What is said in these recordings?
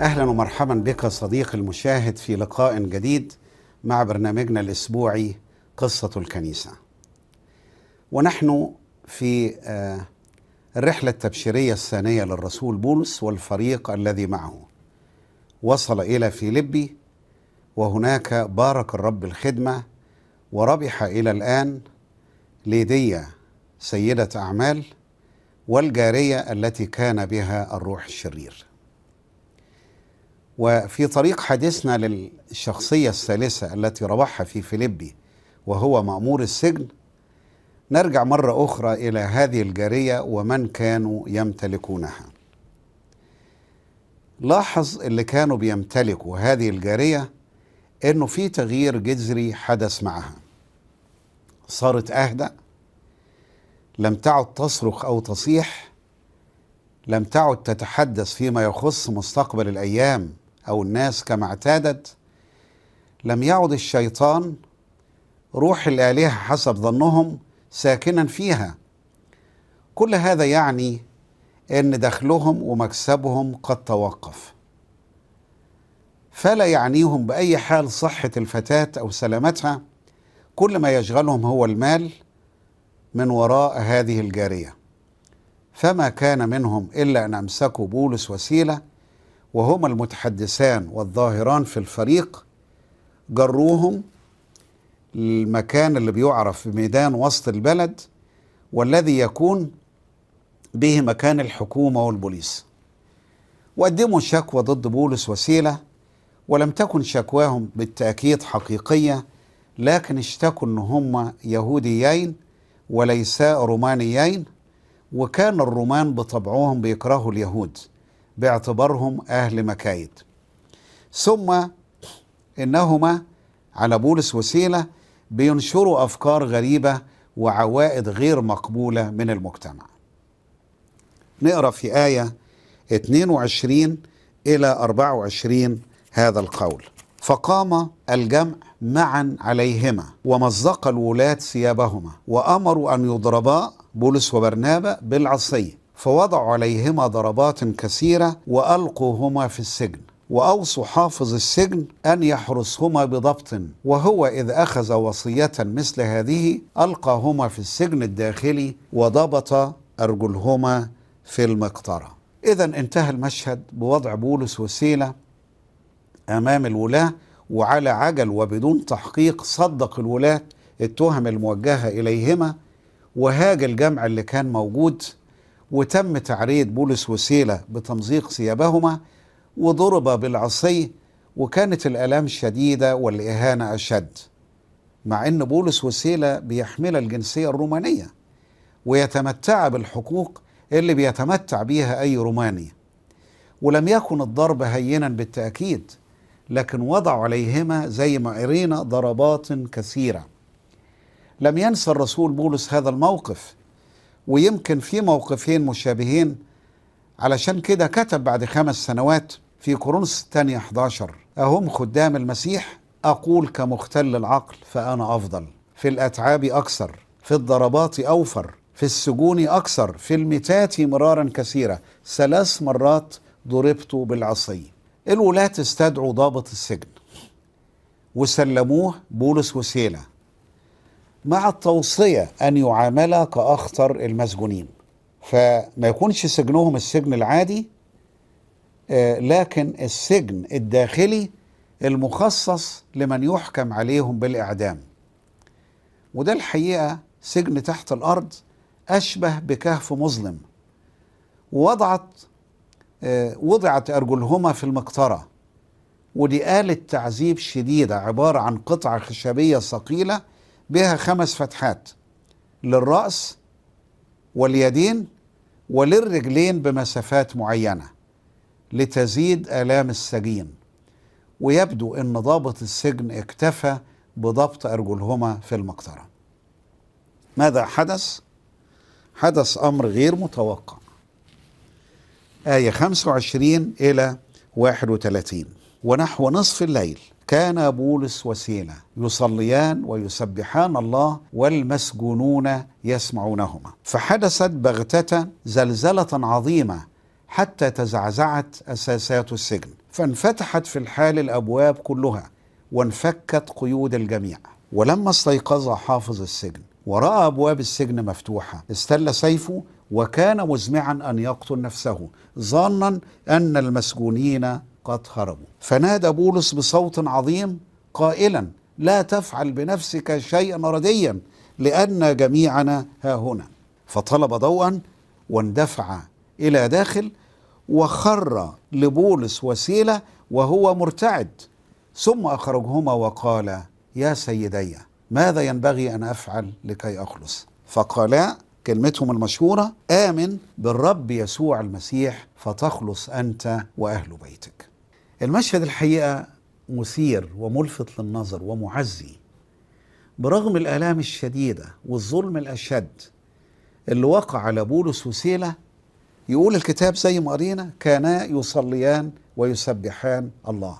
اهلا ومرحبا بك صديقي المشاهد في لقاء جديد مع برنامجنا الاسبوعي قصه الكنيسه ونحن في آه، الرحلة التبشيرية الثانية للرسول بولس والفريق الذي معه وصل إلى فيلبي وهناك بارك الرب الخدمة وربح إلى الآن ليدية سيدة أعمال والجارية التي كان بها الروح الشرير وفي طريق حديثنا للشخصية الثالثة التي ربحها في فيلبي وهو مأمور السجن نرجع مرة أخرى إلى هذه الجارية ومن كانوا يمتلكونها لاحظ اللي كانوا بيمتلكوا هذه الجارية إنه في تغيير جذري حدث معها صارت أهدأ لم تعد تصرخ أو تصيح لم تعد تتحدث فيما يخص مستقبل الأيام أو الناس كما اعتادت لم يعد الشيطان روح الآلهة حسب ظنهم ساكنا فيها كل هذا يعني ان دخلهم ومكسبهم قد توقف فلا يعنيهم باي حال صحه الفتاه او سلامتها كل ما يشغلهم هو المال من وراء هذه الجاريه فما كان منهم الا ان امسكوا بولس وسيله وهما المتحدثان والظاهران في الفريق جروهم المكان اللي بيعرف بميدان وسط البلد والذي يكون به مكان الحكومة والبوليس وقدموا شكوى ضد بولس وسيلة ولم تكن شكواهم بالتأكيد حقيقية لكن اشتكوا ان هم يهوديين وليسا رومانيين وكان الرومان بطبعهم بيكرهوا اليهود باعتبارهم أهل مكايد ثم إنهما على بولس وسيلة بينشروا افكار غريبه وعوائد غير مقبوله من المجتمع. نقرا في ايه 22 الى 24 هذا القول. فقام الجمع معا عليهما ومزق الولاة ثيابهما وأمروا أن يضربا بولس وبرنابا بالعصي فوضعوا عليهما ضربات كثيرة وألقوهما في السجن وأوصوا حافظ السجن أن يحرسهما بضبط وهو إذ أخذ وصية مثل هذه ألقاهما في السجن الداخلي وضبط أرجلهما في المقطرة إذا انتهى المشهد بوضع بولس وسيلة أمام الولاة وعلى عجل وبدون تحقيق صدق الولاة التهم الموجهة إليهما وهاج الجمع اللي كان موجود وتم تعريض بولس وسيلة بتمزيق ثيابهما وضرب بالعصي وكانت الآلام شديدة والإهانة أشد مع أن بولس وسيلة بيحمل الجنسية الرومانية ويتمتع بالحقوق اللي بيتمتع بيها أي روماني ولم يكن الضرب هينا بالتأكيد لكن وضعوا عليهما زي ما ارينا ضربات كثيرة لم ينسى الرسول بولس هذا الموقف ويمكن في موقفين مشابهين علشان كده كتب بعد خمس سنوات في كورنس الثانية 11 أهم خدام المسيح أقول كمختل العقل فأنا أفضل في الأتعاب أكثر في الضربات أوفر في السجون أكثر في المتات مرارا كثيرة ثلاث مرات ضربت بالعصي الولاة استدعوا ضابط السجن وسلموه بولس وسيلة مع التوصية أن يعامل كأخطر المسجونين فما يكونش سجنهم السجن العادي آه، لكن السجن الداخلي المخصص لمن يحكم عليهم بالإعدام وده الحقيقة سجن تحت الأرض أشبه بكهف مظلم وضعت آه، وضعت أرجلهما في المقطرة ودي آلة تعذيب شديدة عبارة عن قطعة خشبية ثقيلة بها خمس فتحات للرأس واليدين وللرجلين بمسافات معينه لتزيد آلام السجين ويبدو أن ضابط السجن اكتفى بضبط أرجلهما في المقطرة ماذا حدث؟ حدث أمر غير متوقع آية 25 إلى 31 ونحو نصف الليل كان بولس وسيلة يصليان ويسبحان الله والمسجونون يسمعونهما فحدثت بغتة زلزلة عظيمة حتى تزعزعت أساسات السجن فانفتحت في الحال الأبواب كلها وانفكت قيود الجميع ولما استيقظ حافظ السجن ورأى أبواب السجن مفتوحة استل سيفه وكان مزمعا أن يقتل نفسه ظنا أن المسجونين قد هربوا فنادى بولس بصوت عظيم قائلا لا تفعل بنفسك شيئا رديا لأن جميعنا ها هنا فطلب ضوءا واندفع إلى داخل وخر لبولس وسيلة وهو مرتعد ثم أخرجهما وقال يا سيدي ماذا ينبغي أن أفعل لكي أخلص فقالا كلمتهم المشهورة آمن بالرب يسوع المسيح فتخلص أنت وأهل بيتك المشهد الحقيقة مثير وملفت للنظر ومعزي برغم الآلام الشديدة والظلم الأشد اللي وقع على بولس وسيلة يقول الكتاب زي ما قرينا كانا يصليان ويسبحان الله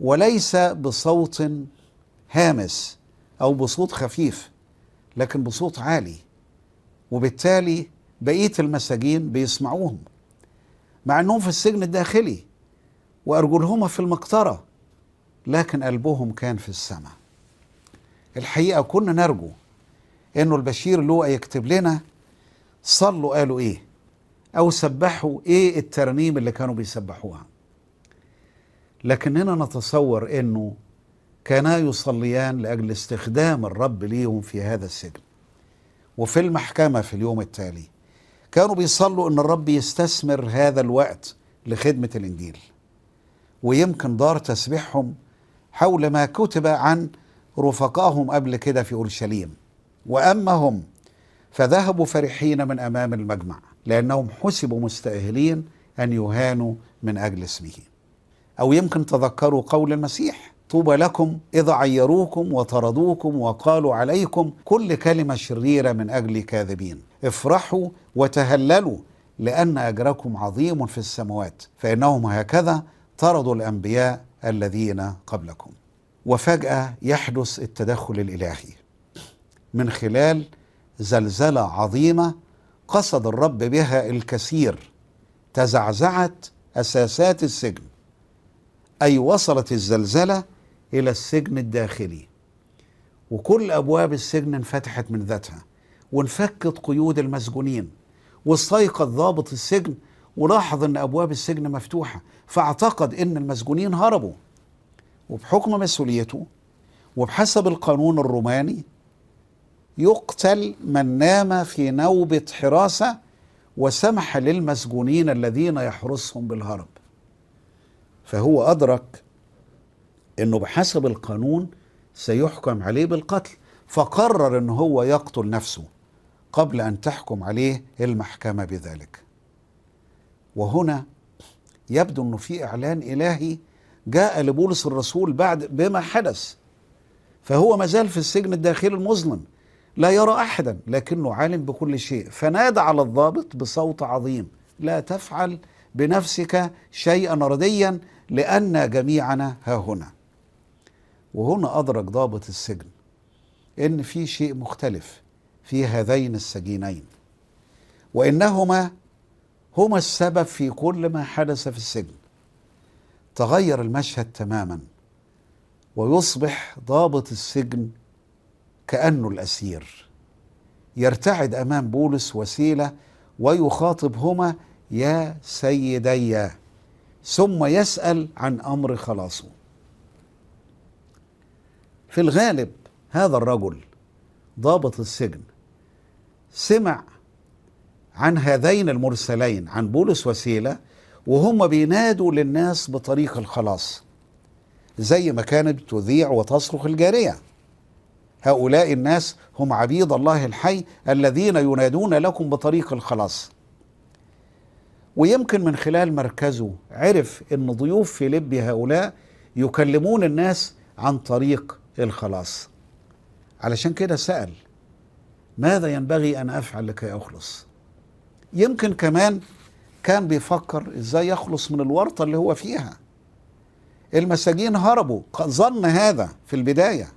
وليس بصوت هامس او بصوت خفيف لكن بصوت عالي وبالتالي بقيه المساجين بيسمعوهم مع انهم في السجن الداخلي وارجلهما في المقطره لكن قلبهم كان في السماء الحقيقه كنا نرجو انه البشير لوقا يكتب لنا صلوا قالوا ايه او سبحوا ايه الترنيم اللي كانوا بيسبحوها لكننا نتصور انه كانا يصليان لاجل استخدام الرب ليهم في هذا السجن وفي المحكمه في اليوم التالي كانوا بيصلوا ان الرب يستثمر هذا الوقت لخدمه الانجيل ويمكن دار تسبيحهم حول ما كتب عن رفقائهم قبل كده في اورشليم واما هم فذهبوا فرحين من امام المجمع لانهم حسبوا مستاهلين ان يهانوا من اجل اسمه او يمكن تذكروا قول المسيح طوبى لكم اذا عيروكم وطردوكم وقالوا عليكم كل كلمه شريره من اجل كاذبين افرحوا وتهللوا لان اجركم عظيم في السماوات فانهم هكذا طردوا الانبياء الذين قبلكم وفجاه يحدث التدخل الالهي من خلال زلزله عظيمه قصد الرب بها الكثير تزعزعت اساسات السجن اي وصلت الزلزله الى السجن الداخلي وكل ابواب السجن انفتحت من ذاتها وانفكت قيود المسجونين واستيقظ ضابط السجن ولاحظ ان ابواب السجن مفتوحه فاعتقد ان المسجونين هربوا وبحكم مسؤوليته وبحسب القانون الروماني يقتل من نام في نوبة حراسة وسمح للمسجونين الذين يحرسهم بالهرب فهو أدرك أنه بحسب القانون سيحكم عليه بالقتل فقرر أنه هو يقتل نفسه قبل أن تحكم عليه المحكمة بذلك وهنا يبدو أنه في إعلان إلهي جاء لبولس الرسول بعد بما حدث فهو مازال في السجن الداخلي المظلم لا يرى احدا لكنه عالم بكل شيء فنادى على الضابط بصوت عظيم لا تفعل بنفسك شيئا رديا لان جميعنا ها هنا وهنا ادرك ضابط السجن ان في شيء مختلف في هذين السجينين وانهما هما السبب في كل ما حدث في السجن تغير المشهد تماما ويصبح ضابط السجن كأنه الأسير يرتعد أمام بولس وسيلة ويخاطبهما يا سيدي ثم يسأل عن أمر خلاصه في الغالب هذا الرجل ضابط السجن سمع عن هذين المرسلين عن بولس وسيله وهم بينادوا للناس بطريق الخلاص زي ما كانت تذيع وتصرخ الجاريه هؤلاء الناس هم عبيد الله الحي الذين ينادون لكم بطريق الخلاص ويمكن من خلال مركزه عرف ان ضيوف فيليب هؤلاء يكلمون الناس عن طريق الخلاص علشان كده سأل ماذا ينبغي أن أفعل لكي أخلص يمكن كمان كان بيفكر إزاي يخلص من الورطة اللي هو فيها المساجين هربوا ظن هذا في البداية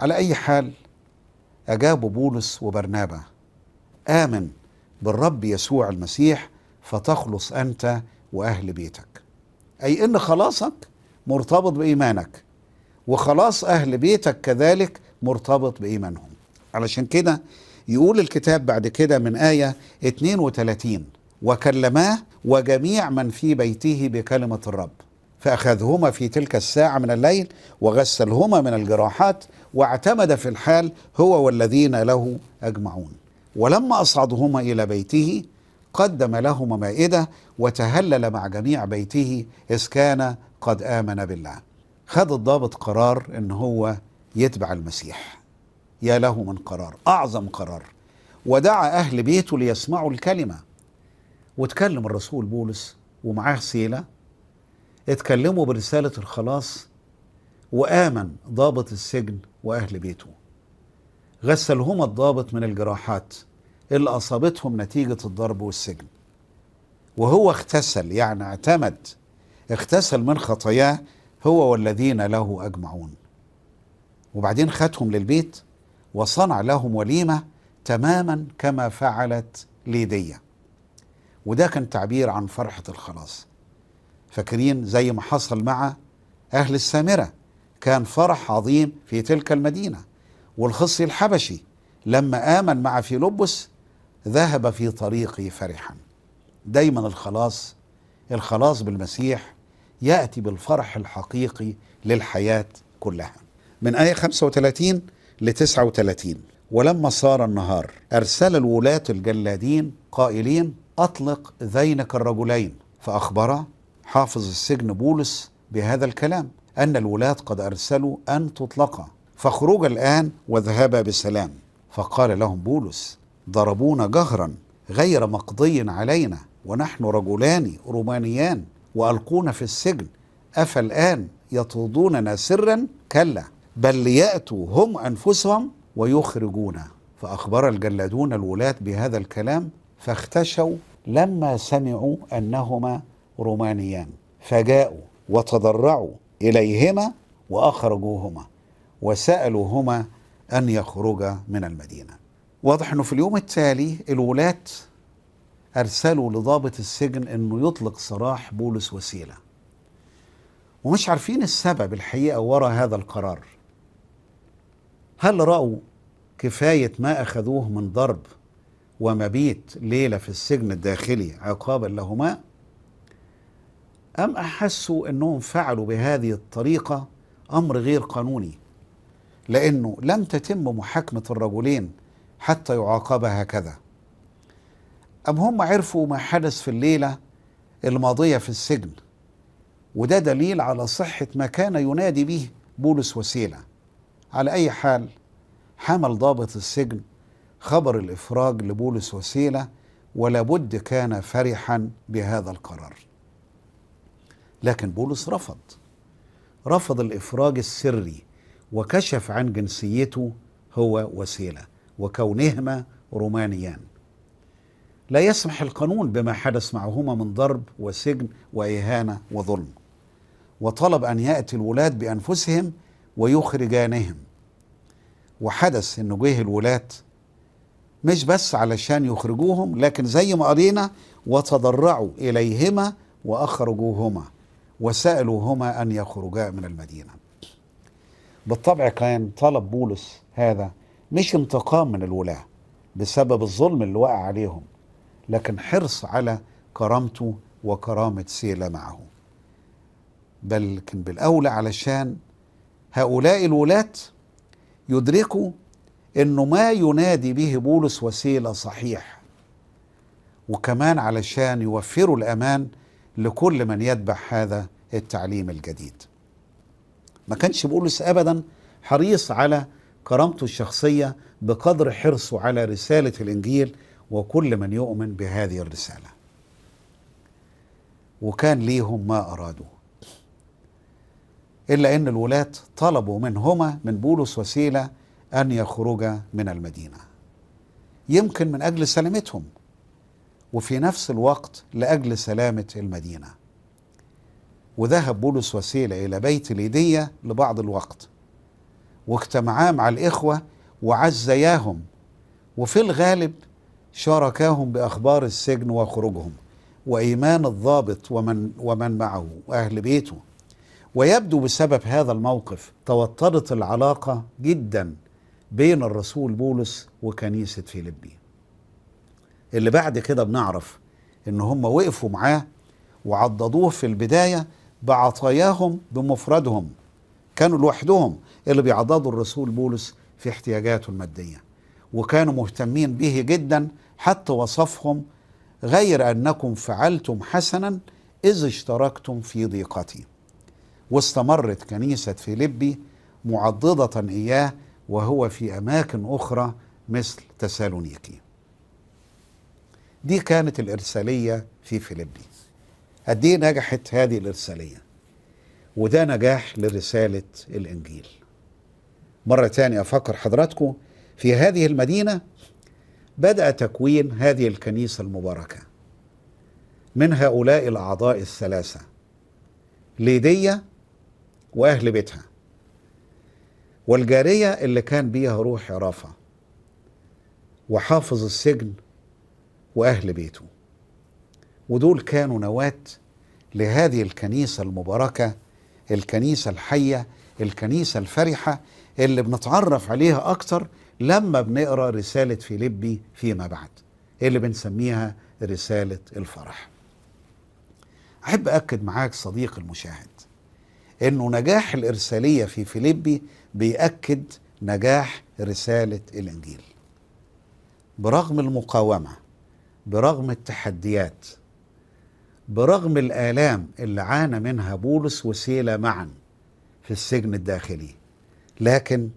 على أي حال أجابوا بولس وبرنابا آمن بالرب يسوع المسيح فتخلص أنت وأهل بيتك أي إن خلاصك مرتبط بإيمانك وخلاص أهل بيتك كذلك مرتبط بإيمانهم علشان كده يقول الكتاب بعد كده من آية 32 وكلماه وجميع من في بيته بكلمة الرب فأخذهما في تلك الساعة من الليل وغسلهما من الجراحات واعتمد في الحال هو والذين له أجمعون ولما أصعدهما إلى بيته قدم لهما مائدة وتهلل مع جميع بيته إذ كان قد آمن بالله خد الضابط قرار إن هو يتبع المسيح يا له من قرار أعظم قرار ودعا أهل بيته ليسمعوا الكلمة وتكلم الرسول بولس ومعاه سيلة اتكلموا برسالة الخلاص وآمن ضابط السجن وأهل بيته غسلهما الضابط من الجراحات اللي أصابتهم نتيجة الضرب والسجن وهو اغتسل يعني اعتمد اغتسل من خطاياه هو والذين له أجمعون وبعدين خدهم للبيت وصنع لهم وليمة تماما كما فعلت ليدية وده كان تعبير عن فرحة الخلاص فاكرين زي ما حصل مع أهل السامرة كان فرح عظيم في تلك المدينة والخصي الحبشي لما آمن مع فيلبس ذهب في طريقه فرحا دايما الخلاص الخلاص بالمسيح يأتي بالفرح الحقيقي للحياة كلها من آية 35 ل 39 ولما صار النهار أرسل الولاة الجلادين قائلين أطلق ذينك الرجلين فأخبر حافظ السجن بولس بهذا الكلام أن الولاة قد أرسلوا أن تطلق فاخرج الآن واذهبا بسلام فقال لهم بولس ضربونا جهرا غير مقضي علينا ونحن رجلان رومانيان وألقونا في السجن أفالآن يطردوننا سرا كلا بل ليأتوا هم أنفسهم ويخرجونا فأخبر الجلادون الولاة بهذا الكلام فاختشوا لما سمعوا أنهما رومانيان فجاءوا وتضرعوا إليهما وأخرجوهما وسألوهما أن يخرجا من المدينة واضح أنه في اليوم التالي الولاة أرسلوا لضابط السجن أنه يطلق سراح بولس وسيلة ومش عارفين السبب الحقيقة وراء هذا القرار هل رأوا كفاية ما أخذوه من ضرب ومبيت ليلة في السجن الداخلي عقابا لهما أم أحسوا أنهم فعلوا بهذه الطريقة أمر غير قانوني لأنه لم تتم محاكمة الرجلين حتى يعاقبا هكذا أم هم عرفوا ما حدث في الليلة الماضية في السجن وده دليل على صحة ما كان ينادي به بولس وسيلة على أي حال حمل ضابط السجن خبر الإفراج لبولس وسيلة ولابد كان فرحا بهذا القرار لكن بولس رفض رفض الافراج السري وكشف عن جنسيته هو وسيله وكونهما رومانيان لا يسمح القانون بما حدث معهما من ضرب وسجن واهانه وظلم وطلب ان ياتي الولاد بانفسهم ويخرجانهم وحدث انه جه الولاد مش بس علشان يخرجوهم لكن زي ما قرينا وتضرعوا اليهما واخرجوهما وسألوهما أن يخرجا من المدينة بالطبع كان طلب بولس هذا مش انتقام من الولاة بسبب الظلم اللي وقع عليهم لكن حرص على كرامته وكرامة سيلا معه بل كان بالأولى علشان هؤلاء الولاة يدركوا أنه ما ينادي به بولس وسيلة صحيح وكمان علشان يوفروا الأمان لكل من يتبع هذا التعليم الجديد ما كانش بولس ابدا حريص على كرامته الشخصيه بقدر حرصه على رساله الانجيل وكل من يؤمن بهذه الرساله وكان ليهم ما ارادوا الا ان الولاة طلبوا منهما من بولس وسيله ان يخرجا من المدينه يمكن من اجل سلامتهم وفي نفس الوقت لأجل سلامة المدينة وذهب بولس وسيلة إلى بيت ليدية لبعض الوقت واجتمعا مع الإخوة وعزياهم وفي الغالب شاركاهم بأخبار السجن وخروجهم وإيمان الضابط ومن, ومن معه وأهل بيته ويبدو بسبب هذا الموقف توترت العلاقة جدا بين الرسول بولس وكنيسة فيلبي اللي بعد كده بنعرف ان هم وقفوا معاه وعضدوه في البدايه بعطاياهم بمفردهم كانوا لوحدهم اللي بيعضدوا الرسول بولس في احتياجاته الماديه وكانوا مهتمين به جدا حتى وصفهم غير انكم فعلتم حسنا اذ اشتركتم في ضيقتي واستمرت كنيسه فيلبي معضده اياه وهو في اماكن اخرى مثل تسالونيكي دي كانت الإرسالية في فليبي قد إيه نجحت هذه الإرسالية وده نجاح لرسالة الإنجيل مرة تانية أفكر حضراتكم في هذه المدينة بدأ تكوين هذه الكنيسة المباركة من هؤلاء الأعضاء الثلاثة ليدية وأهل بيتها والجارية اللي كان بيها روح عرافة وحافظ السجن واهل بيته ودول كانوا نواه لهذه الكنيسه المباركه الكنيسه الحيه الكنيسه الفرحه اللي بنتعرف عليها اكتر لما بنقرا رساله فيليبي فيما بعد اللي بنسميها رساله الفرح احب اكد معاك صديق المشاهد انه نجاح الارساليه في فيليبي بيأكد نجاح رساله الانجيل برغم المقاومه برغم التحديات برغم الآلام اللي عانى منها بولس وسيلة معا في السجن الداخلي لكن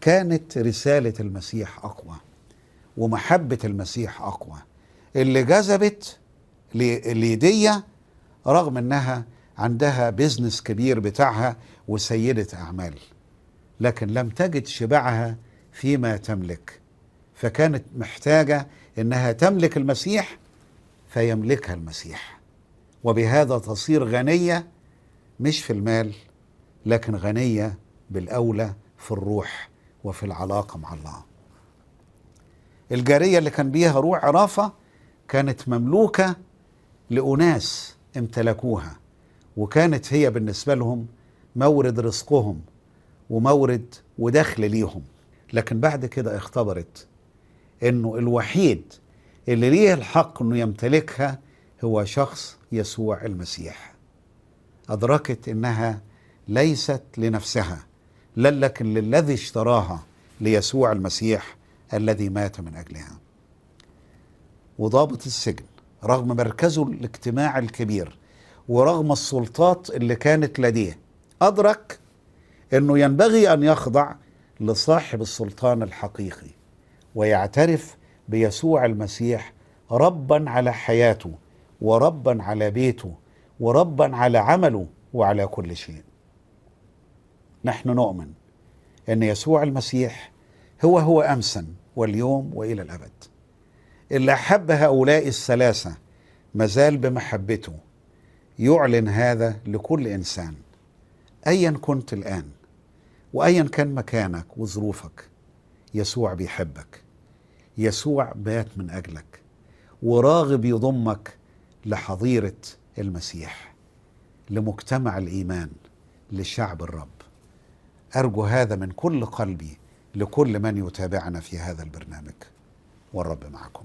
كانت رسالة المسيح أقوى ومحبة المسيح أقوى اللي جذبت ليدية رغم أنها عندها بيزنس كبير بتاعها وسيدة أعمال لكن لم تجد شبعها فيما تملك فكانت محتاجة انها تملك المسيح فيملكها المسيح وبهذا تصير غنيه مش في المال لكن غنيه بالاولى في الروح وفي العلاقه مع الله الجاريه اللي كان بيها روح عرافه كانت مملوكه لاناس امتلكوها وكانت هي بالنسبه لهم مورد رزقهم ومورد ودخل ليهم لكن بعد كده اختبرت انه الوحيد اللي ليه الحق انه يمتلكها هو شخص يسوع المسيح ادركت انها ليست لنفسها لا لكن للذي اشتراها ليسوع المسيح الذي مات من اجلها وضابط السجن رغم مركزه الاجتماعي الكبير ورغم السلطات اللي كانت لديه ادرك انه ينبغي ان يخضع لصاحب السلطان الحقيقي ويعترف بيسوع المسيح ربا على حياته وربا على بيته وربا على عمله وعلى كل شيء نحن نؤمن ان يسوع المسيح هو هو امسا واليوم والى الابد اللي احب هؤلاء الثلاثه مازال بمحبته يعلن هذا لكل انسان ايا كنت الان وايا كان مكانك وظروفك يسوع بيحبك يسوع بات من اجلك وراغب يضمك لحظيره المسيح لمجتمع الايمان لشعب الرب ارجو هذا من كل قلبي لكل من يتابعنا في هذا البرنامج والرب معكم